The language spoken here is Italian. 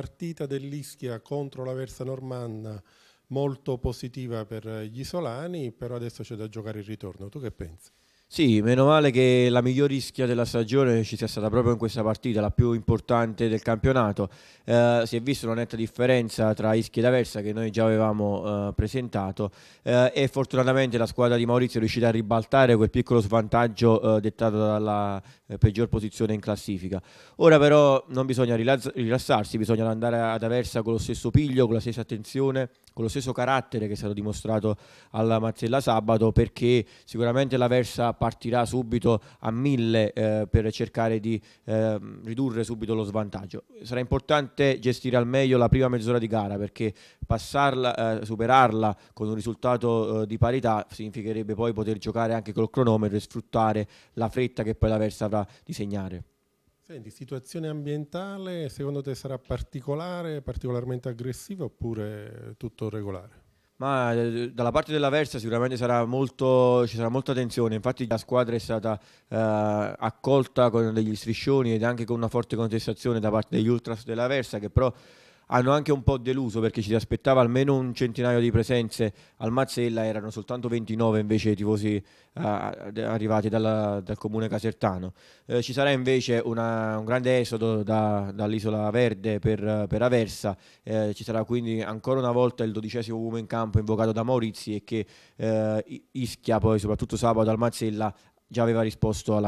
partita dell'Ischia contro la Versa Normanna molto positiva per gli isolani, però adesso c'è da giocare il ritorno. Tu che pensi? Sì, meno male che la miglior rischia della stagione ci sia stata proprio in questa partita, la più importante del campionato. Eh, si è vista una netta differenza tra Ischia ed Aversa che noi già avevamo eh, presentato eh, e fortunatamente la squadra di Maurizio è riuscita a ribaltare quel piccolo svantaggio eh, dettato dalla eh, peggior posizione in classifica. Ora però non bisogna rilassarsi, bisogna andare ad Aversa con lo stesso piglio, con la stessa attenzione, con lo stesso carattere che è stato dimostrato alla Mazzella sabato perché sicuramente l'Aversa partirà subito a mille eh, per cercare di eh, ridurre subito lo svantaggio. Sarà importante gestire al meglio la prima mezz'ora di gara perché passarla, eh, superarla con un risultato eh, di parità significherebbe poi poter giocare anche col cronometro e sfruttare la fretta che poi la Versa avrà di segnare. Senti, situazione ambientale secondo te sarà particolare, particolarmente aggressiva oppure tutto regolare? Ma eh, dalla parte della Versa sicuramente sarà molto, ci sarà molta tensione, infatti la squadra è stata eh, accolta con degli striscioni ed anche con una forte contestazione da parte degli ultras della Versa che però hanno anche un po' deluso perché ci si aspettava almeno un centinaio di presenze al Mazzella, erano soltanto 29 invece i tifosi uh, arrivati dalla, dal comune casertano. Uh, ci sarà invece una, un grande esodo da, dall'isola verde per, per Aversa, uh, ci sarà quindi ancora una volta il dodicesimo uomo in campo invocato da Maurizi e che Ischia poi soprattutto sabato al Mazzella già aveva risposto alla